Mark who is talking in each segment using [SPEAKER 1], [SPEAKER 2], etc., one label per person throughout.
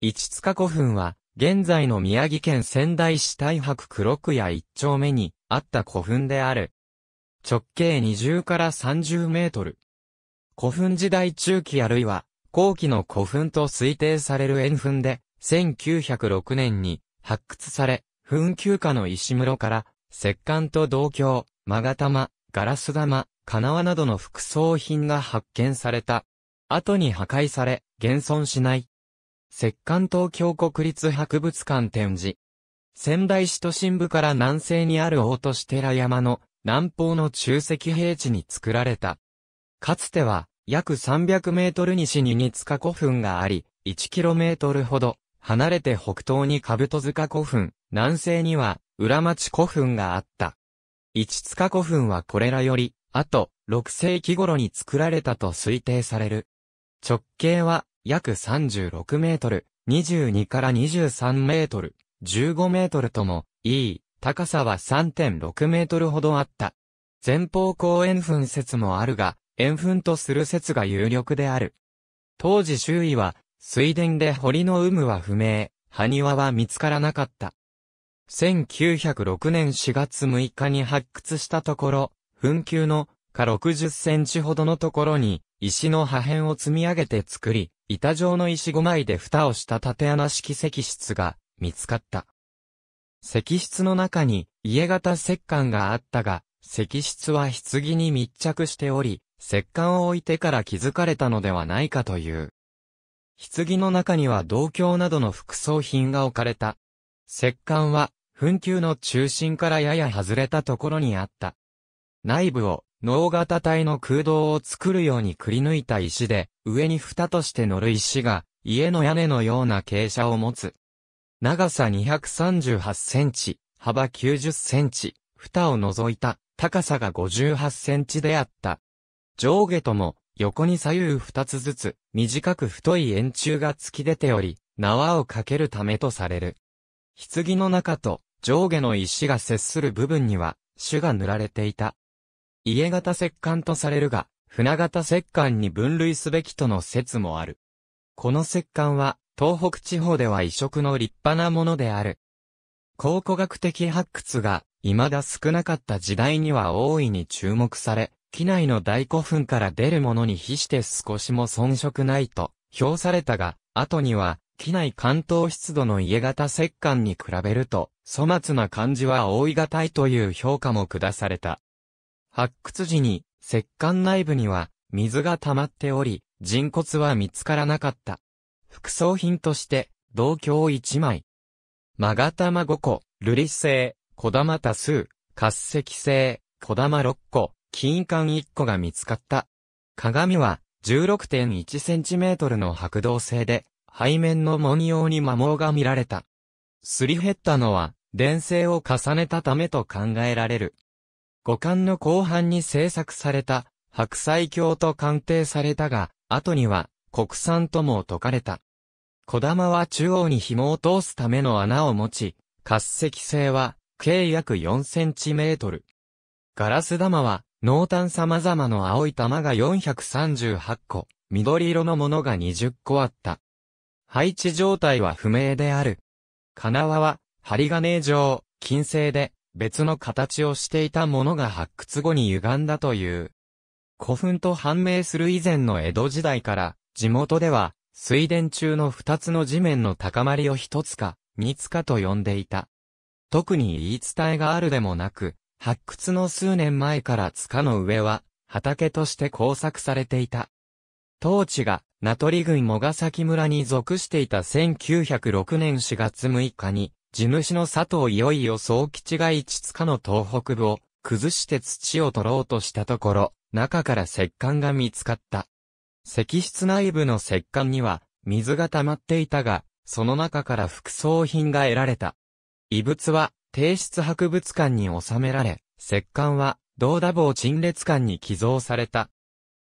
[SPEAKER 1] 市塚古墳は、現在の宮城県仙台市大白黒区屋一丁目にあった古墳である。直径20から30メートル。古墳時代中期あるいは後期の古墳と推定される円墳で、1906年に発掘され、墳休暇の石室から、石棺と銅鏡、マガ玉、ガラス玉、金輪などの副葬品が発見された。後に破壊され、現存しない石棺東京国立博物館展示。仙台市都心部から南西にある大都市寺山の南方の中石平地に作られた。かつては約300メートル西に二塚古墳があり、1キロメートルほど離れて北東に兜塚古墳、南西には裏町古墳があった。一塚古墳はこれらより、あと6世紀頃に作られたと推定される。直径は約36メートル、22から23メートル、15メートルとも、いい、高さは3.6メートルほどあった。前方後円墳説もあるが、円墳とする説が有力である。当時周囲は、水田で堀の有無は不明、埴輪は見つからなかった。1906年4月6日に発掘したところ、墳丘の下60センチほどのところに、石の破片を積み上げて作り、板状の石5枚で蓋をした縦穴式石室が見つかった。石室の中に家型石棺があったが、石室は棺に密着しており、石棺を置いてから気づかれたのではないかという。棺の中には銅鏡などの副葬品が置かれた。石棺は、墳丘の中心からやや外れたところにあった。内部を脳型体の空洞を作るようにくり抜いた石で、上に蓋として乗る石が、家の屋根のような傾斜を持つ。長さ238センチ、幅90センチ、蓋を除いた、高さが58センチであった。上下とも、横に左右2つずつ、短く太い円柱が突き出ており、縄をかけるためとされる。棺の中と、上下の石が接する部分には、種が塗られていた。家型石棺とされるが、船型石棺に分類すべきとの説もある。この石棺は、東北地方では異色の立派なものである。考古学的発掘が、未だ少なかった時代には大いに注目され、機内の大古墳から出るものに比して少しも遜色ないと、評されたが、後には、機内関東湿度の家型石棺に比べると、粗末な感じは覆いがたいという評価も下された。発掘時に、石棺内部には、水が溜まっており、人骨は見つからなかった。副葬品として、銅鏡1枚。マガタマ5個、瑠璃製、小玉多数、滑石製、小玉6個、金管1個が見つかった。鏡は、1 6 1トルの白銅製で、背面の文様に摩耗が見られた。すり減ったのは、電線を重ねたためと考えられる。五巻の後半に制作された、白菜鏡と鑑定されたが、後には、国産とも解かれた。小玉は中央に紐を通すための穴を持ち、滑石性は、計約4センチメートル。ガラス玉は、濃淡様々の青い玉が438個、緑色のものが20個あった。配置状態は不明である。金輪は、針金状、金星で、別の形をしていたものが発掘後に歪んだという。古墳と判明する以前の江戸時代から、地元では、水田中の二つの地面の高まりを一つか、三つかと呼んでいた。特に言い伝えがあるでもなく、発掘の数年前から塚の上は、畑として工作されていた。当地が、名取郡茂ヶ崎村に属していた1906年4月6日に、地主の佐藤いよいよ総吉が一塚の東北部を崩して土を取ろうとしたところ、中から石棺が見つかった。石室内部の石棺には水が溜まっていたが、その中から副葬品が得られた。遺物は帝室博物館に収められ、石棺は道打坊陳列館に寄贈された。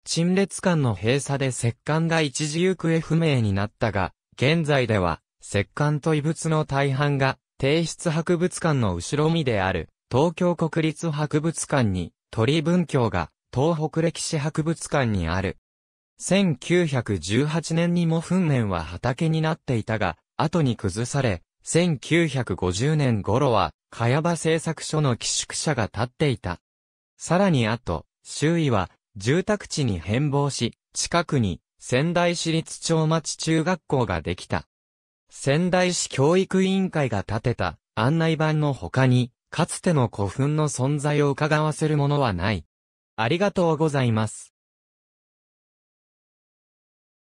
[SPEAKER 1] 陳列館の閉鎖で石棺が一時行方不明になったが、現在では石棺と遺物の大半が、帝室博物館の後ろ身である、東京国立博物館に、鳥文教が、東北歴史博物館にある。1918年にも墳面は畑になっていたが、後に崩され、1950年頃は、茅場製作所の寄宿舎が建っていた。さらに後、周囲は、住宅地に変貌し、近くに、仙台市立町町中学校ができた。仙台市教育委員会が建てた案内板の他に、かつての古墳の存在を伺わせるものはない。ありがとうございます。